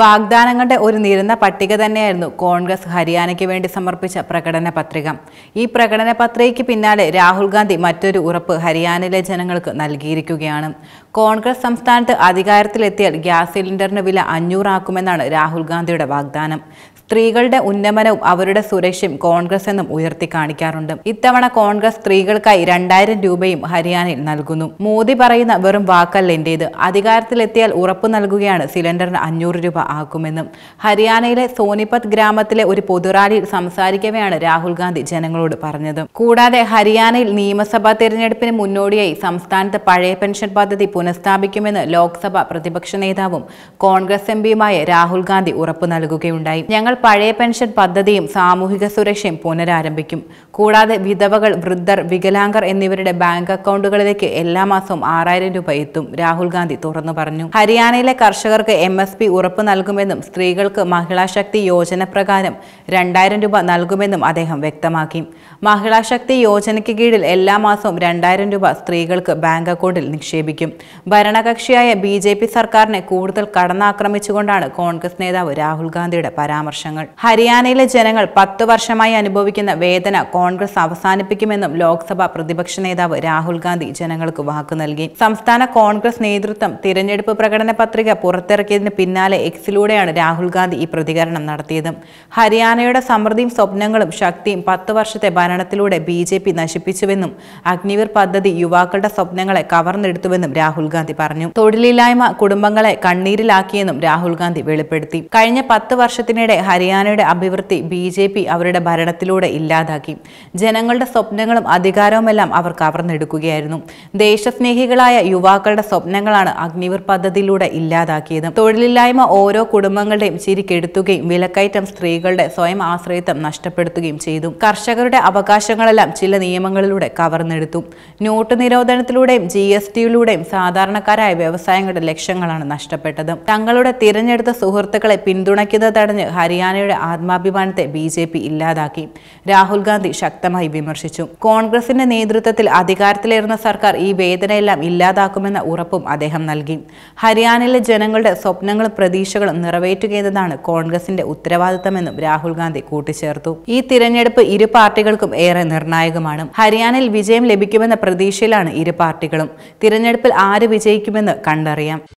വാഗ്ദാനങ്ങളുടെ ഒരു നിരന്ന പട്ടിക തന്നെയായിരുന്നു കോൺഗ്രസ് ഹരിയാനയ്ക്ക് വേണ്ടി സമർപ്പിച്ച പ്രകടന പത്രിക ഈ പ്രകടന പത്രികയ്ക്ക് പിന്നാലെ രാഹുൽ ഗാന്ധി മറ്റൊരു ഉറപ്പ് ഹരിയാനയിലെ ജനങ്ങൾക്ക് നൽകിയിരിക്കുകയാണ് കോൺഗ്രസ് സംസ്ഥാനത്ത് അധികാരത്തിലെത്തിയാൽ ഗ്യാസ് സിലിണ്ടറിന് വില അഞ്ഞൂറാക്കുമെന്നാണ് രാഹുൽ ഗാന്ധിയുടെ വാഗ്ദാനം സ്ത്രീകളുടെ ഉന്നമനവും അവരുടെ സുരക്ഷയും കോൺഗ്രസ് എന്നും ഉയർത്തി കാണിക്കാറുണ്ട് ഇത്തവണ കോൺഗ്രസ് സ്ത്രീകൾക്കായി രണ്ടായിരം രൂപയും ഹരിയാനയിൽ നൽകുന്നു മോദി പറയുന്ന വെറും വാക്കല്ല എന്റേത് അധികാരത്തിലെത്തിയാൽ ഉറപ്പു നൽകുകയാണ് സിലിണ്ടറിന് അഞ്ഞൂറ് രൂപ ആക്കുമെന്നും ഹരിയാനയിലെ സോനിപത് ഗ്രാമത്തിലെ ഒരു പൊതുറാലിയിൽ സംസാരിക്കവെയാണ് രാഹുൽ ഗാന്ധി ജനങ്ങളോട് പറഞ്ഞത് കൂടാതെ ഹരിയാനയിൽ നിയമസഭാ തെരഞ്ഞെടുപ്പിന് മുന്നോടിയായി സംസ്ഥാനത്ത് പഴയ പെൻഷൻ പദ്ധതി പുനഃസ്ഥാപിക്കുമെന്ന് ലോക്സഭ പ്രതിപക്ഷ നേതാവും കോൺഗ്രസ് എം പിയുമായ രാഹുൽ ഗാന്ധി ഉറപ്പു നൽകുകയുണ്ടായി ഞങ്ങൾ പഴയ പെൻഷൻ പദ്ധതിയും സാമൂഹിക സുരക്ഷയും പുനരാരംഭിക്കും കൂടാതെ വിധവകൾ വൃദ്ധർ വികലാംഗർ എന്നിവരുടെ ബാങ്ക് അക്കൗണ്ടുകളിലേക്ക് എല്ലാ മാസവും ആറായിരം രൂപ എത്തും രാഹുൽ ഗാന്ധി തുറന്നു പറഞ്ഞു ഹരിയാനയിലെ കർഷകർക്ക് എം എസ് പി ഉറപ്പ് നൽകുമെന്നും സ്ത്രീകൾക്ക് മഹിളാശക്തി യോജന പ്രകാരം രണ്ടായിരം രൂപ നൽകുമെന്നും അദ്ദേഹം വ്യക്തമാക്കി മഹിളാശക്തി യോജനയ്ക്ക് കീഴിൽ എല്ലാ മാസവും രണ്ടായിരം രൂപ സ്ത്രീകൾക്ക് ബാങ്ക് അക്കൗണ്ടിൽ നിക്ഷേപിക്കും ഭരണകക്ഷിയായ ബി സർക്കാരിനെ കൂടുതൽ കടന്നാക്രമിച്ചുകൊണ്ടാണ് കോൺഗ്രസ് നേതാവ് രാഹുൽ ഗാന്ധിയുടെ പരാമർശം സംഘർഷങ്ങൾ ഹരിയാനയിലെ ജനങ്ങൾ പത്തു വർഷമായി അനുഭവിക്കുന്ന വേദന കോൺഗ്രസ് അവസാനിപ്പിക്കുമെന്നും ലോക്സഭ പ്രതിപക്ഷ നേതാവ് രാഹുൽ ഗാന്ധി ജനങ്ങൾക്ക് വാക്കു നൽകി സംസ്ഥാന കോൺഗ്രസ് നേതൃത്വം തിരഞ്ഞെടുപ്പ് പ്രകടന പത്രിക പുറത്തിറക്കിയതിന് പിന്നാലെ എക്സിലൂടെയാണ് രാഹുൽ ഗാന്ധി ഈ പ്രതികരണം നടത്തിയത് ഹരിയാനയുടെ സമൃദ്ധിയും സ്വപ്നങ്ങളും ശക്തിയും പത്തു വർഷത്തെ ഭരണത്തിലൂടെ ബി ജെ പി നശിപ്പിച്ചുവെന്നും അഗ്നിവീർ പദ്ധതി യുവാക്കളുടെ സ്വപ്നങ്ങളെ കവർന്നെടുത്തുവെന്നും രാഹുൽ ഗാന്ധി പറഞ്ഞു തൊഴിലില്ലായ്മ കുടുംബങ്ങളെ കണ്ണീരിലാക്കിയെന്നും രാഹുൽ ഗാന്ധി വെളിപ്പെടുത്തി കഴിഞ്ഞ പത്ത് വർഷത്തിനിടെ ഹരിയാനയുടെ അഭിവൃദ്ധി ബി ജെ പി അവരുടെ ഭരണത്തിലൂടെ ഇല്ലാതാക്കി ജനങ്ങളുടെ സ്വപ്നങ്ങളും അധികാരവുമെല്ലാം അവർ കവർന്നെടുക്കുകയായിരുന്നു ദേശസ്നേഹികളായ യുവാക്കളുടെ സ്വപ്നങ്ങളാണ് അഗ്നിവർ പദ്ധതിയിലൂടെ ഇല്ലാതാക്കിയത് തൊഴിലില്ലായ്മ ഓരോ കുടുംബങ്ങളുടെയും ചിരിക്കെടുത്തുകയും വിലക്കയറ്റം സ്ത്രീകളുടെ സ്വയം ആശ്രയത്വം നഷ്ടപ്പെടുത്തുകയും ചെയ്തു കർഷകരുടെ അവകാശങ്ങളെല്ലാം ചില നിയമങ്ങളിലൂടെ കവർന്നെടുത്തു നോട്ട് നിരോധനത്തിലൂടെയും ജി എസ് ടിയിലൂടെയും സാധാരണക്കാരായ വ്യവസായങ്ങളുടെ ലക്ഷ്യങ്ങളാണ് നഷ്ടപ്പെട്ടത് തങ്ങളുടെ തിരഞ്ഞെടുത്ത സുഹൃത്തുക്കളെ പിന്തുണയ്ക്കുന്നത് തടഞ്ഞ് ഹരിയാന പൊന്നാനയുടെ ആത്മാഭിമാനത്തെ ബി ജെ പി ഇല്ലാതാക്കി രാഹുൽ ഗാന്ധി ശക്തമായി വിമർശിച്ചു കോൺഗ്രസിന്റെ നേതൃത്വത്തിൽ അധികാരത്തിലേറുന്ന സർക്കാർ ഈ വേദനയെല്ലാം ഇല്ലാതാക്കുമെന്ന ഉറപ്പും അദ്ദേഹം നൽകി ഹരിയാനയിലെ ജനങ്ങളുടെ സ്വപ്നങ്ങളും പ്രതീക്ഷകളും നിറവേറ്റുകയെന്നതാണ് കോൺഗ്രസിന്റെ ഉത്തരവാദിത്തമെന്നും രാഹുൽ ഗാന്ധി കൂട്ടിച്ചേർത്തു ഈ തിരഞ്ഞെടുപ്പ് ഇരു പാർട്ടികൾക്കും ഏറെ നിർണായകമാണ് ഹരിയാനയിൽ വിജയം ലഭിക്കുമെന്ന പ്രതീക്ഷയിലാണ് ഇരു പാർട്ടികളും തിരഞ്ഞെടുപ്പിൽ ആര് വിജയിക്കുമെന്ന് കണ്ടറിയാം